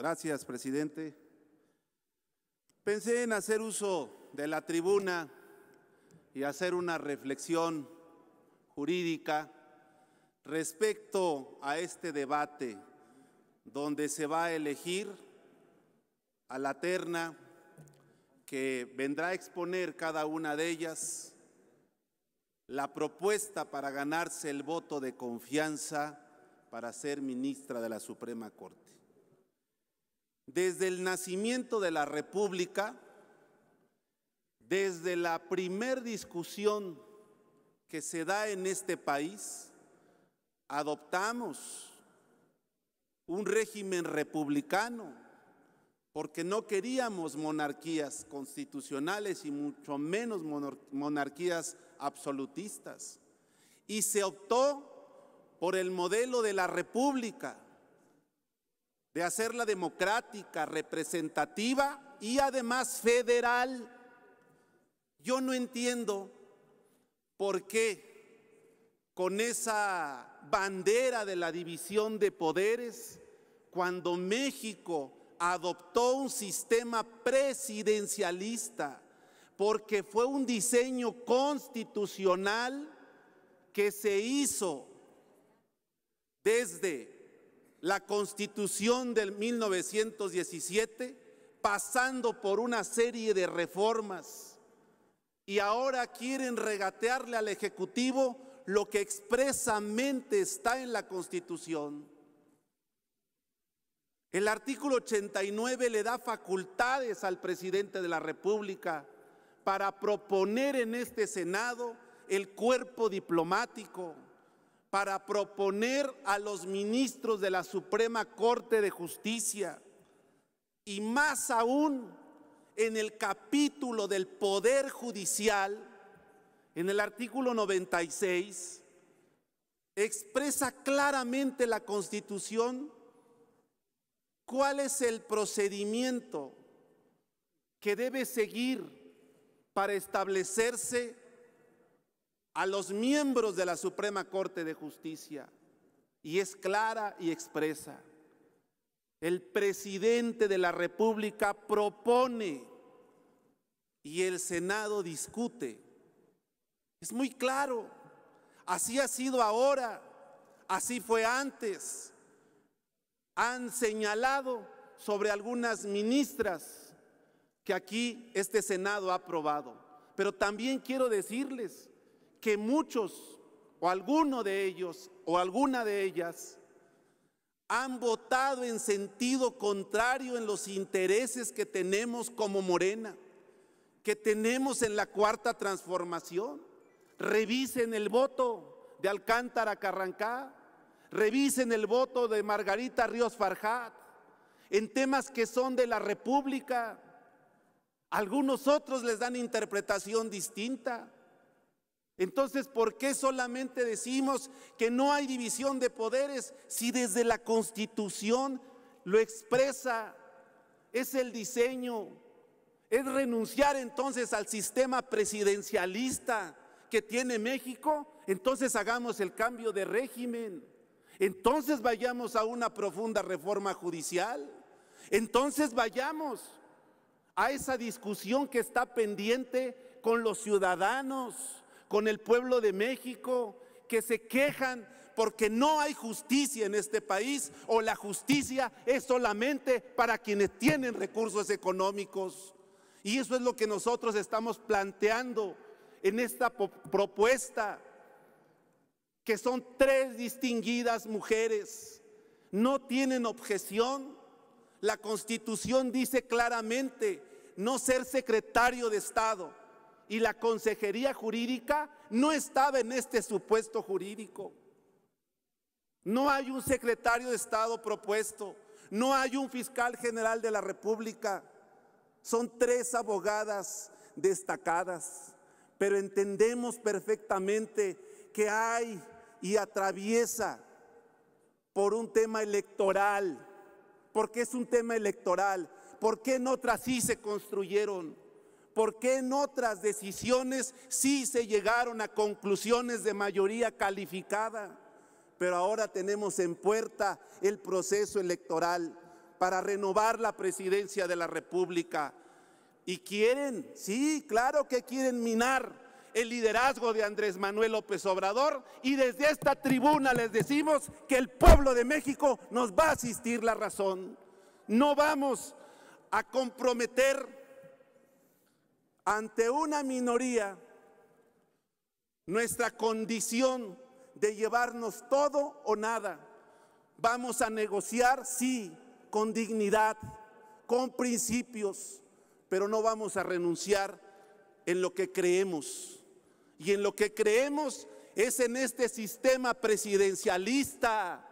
Gracias, presidente. Pensé en hacer uso de la tribuna y hacer una reflexión jurídica respecto a este debate donde se va a elegir a la terna que vendrá a exponer cada una de ellas la propuesta para ganarse el voto de confianza para ser ministra de la Suprema Corte desde el nacimiento de la República, desde la primer discusión que se da en este país, adoptamos un régimen republicano, porque no queríamos monarquías constitucionales y mucho menos monarquías absolutistas. Y se optó por el modelo de la república de hacerla democrática, representativa y además federal. Yo no entiendo por qué con esa bandera de la división de poderes, cuando México adoptó un sistema presidencialista, porque fue un diseño constitucional que se hizo desde la constitución del 1917, pasando por una serie de reformas, y ahora quieren regatearle al Ejecutivo lo que expresamente está en la constitución. El artículo 89 le da facultades al presidente de la República para proponer en este Senado el cuerpo diplomático para proponer a los ministros de la Suprema Corte de Justicia y más aún en el capítulo del Poder Judicial, en el artículo 96, expresa claramente la Constitución cuál es el procedimiento que debe seguir para establecerse a los miembros de la Suprema Corte de Justicia y es clara y expresa. El presidente de la República propone y el Senado discute. Es muy claro. Así ha sido ahora, así fue antes. Han señalado sobre algunas ministras que aquí este Senado ha aprobado. Pero también quiero decirles que muchos o alguno de ellos o alguna de ellas han votado en sentido contrario en los intereses que tenemos como Morena, que tenemos en la cuarta transformación. Revisen el voto de Alcántara Carrancá, revisen el voto de Margarita Ríos Farjat, en temas que son de la República. Algunos otros les dan interpretación distinta. Entonces, ¿por qué solamente decimos que no hay división de poderes si desde la Constitución lo expresa? Es el diseño, es renunciar entonces al sistema presidencialista que tiene México, entonces hagamos el cambio de régimen, entonces vayamos a una profunda reforma judicial, entonces vayamos a esa discusión que está pendiente con los ciudadanos con el pueblo de México, que se quejan porque no hay justicia en este país o la justicia es solamente para quienes tienen recursos económicos. Y eso es lo que nosotros estamos planteando en esta propuesta, que son tres distinguidas mujeres. No tienen objeción. La constitución dice claramente no ser secretario de Estado y la consejería jurídica no estaba en este supuesto jurídico. No hay un secretario de Estado propuesto, no hay un fiscal general de la República. Son tres abogadas destacadas, pero entendemos perfectamente que hay y atraviesa por un tema electoral, porque es un tema electoral, porque en otras sí se construyeron ¿Por qué en otras decisiones sí se llegaron a conclusiones de mayoría calificada? Pero ahora tenemos en puerta el proceso electoral para renovar la presidencia de la República. Y quieren, sí, claro que quieren minar el liderazgo de Andrés Manuel López Obrador y desde esta tribuna les decimos que el pueblo de México nos va a asistir la razón. No vamos a comprometer ante una minoría, nuestra condición de llevarnos todo o nada. Vamos a negociar, sí, con dignidad, con principios, pero no vamos a renunciar en lo que creemos. Y en lo que creemos es en este sistema presidencialista,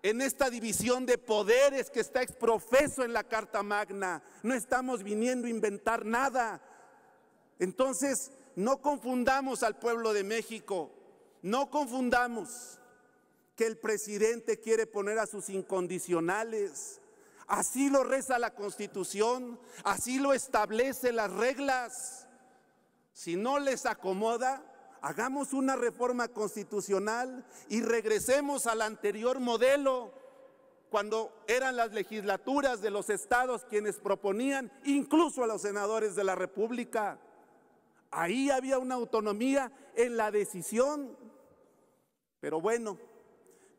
en esta división de poderes que está exprofeso en la Carta Magna. No estamos viniendo a inventar nada, entonces, no confundamos al pueblo de México, no confundamos que el presidente quiere poner a sus incondicionales. Así lo reza la constitución, así lo establece las reglas. Si no les acomoda, hagamos una reforma constitucional y regresemos al anterior modelo, cuando eran las legislaturas de los estados quienes proponían, incluso a los senadores de la República. Ahí había una autonomía en la decisión. Pero bueno,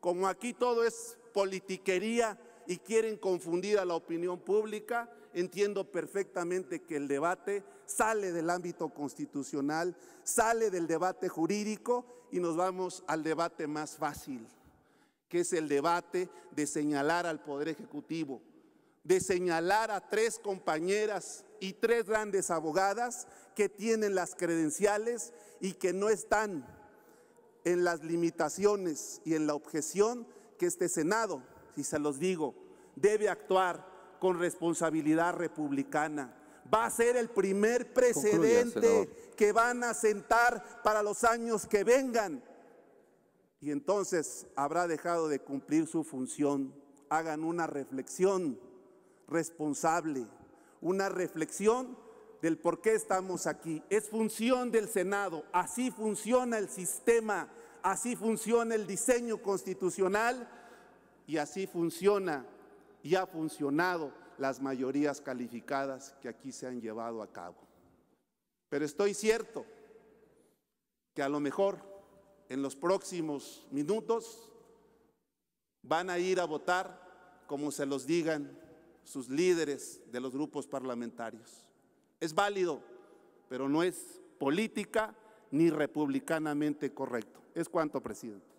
como aquí todo es politiquería y quieren confundir a la opinión pública, entiendo perfectamente que el debate sale del ámbito constitucional, sale del debate jurídico y nos vamos al debate más fácil, que es el debate de señalar al Poder Ejecutivo, de señalar a tres compañeras y tres grandes abogadas que tienen las credenciales y que no están en las limitaciones y en la objeción que este Senado, si se los digo, debe actuar con responsabilidad republicana. Va a ser el primer precedente que van a sentar para los años que vengan. Y entonces habrá dejado de cumplir su función. Hagan una reflexión responsable una reflexión del por qué estamos aquí. Es función del Senado, así funciona el sistema, así funciona el diseño constitucional y así funciona y ha funcionado las mayorías calificadas que aquí se han llevado a cabo. Pero estoy cierto que a lo mejor en los próximos minutos van a ir a votar como se los digan sus líderes de los grupos parlamentarios. Es válido, pero no es política ni republicanamente correcto. Es cuanto, presidente.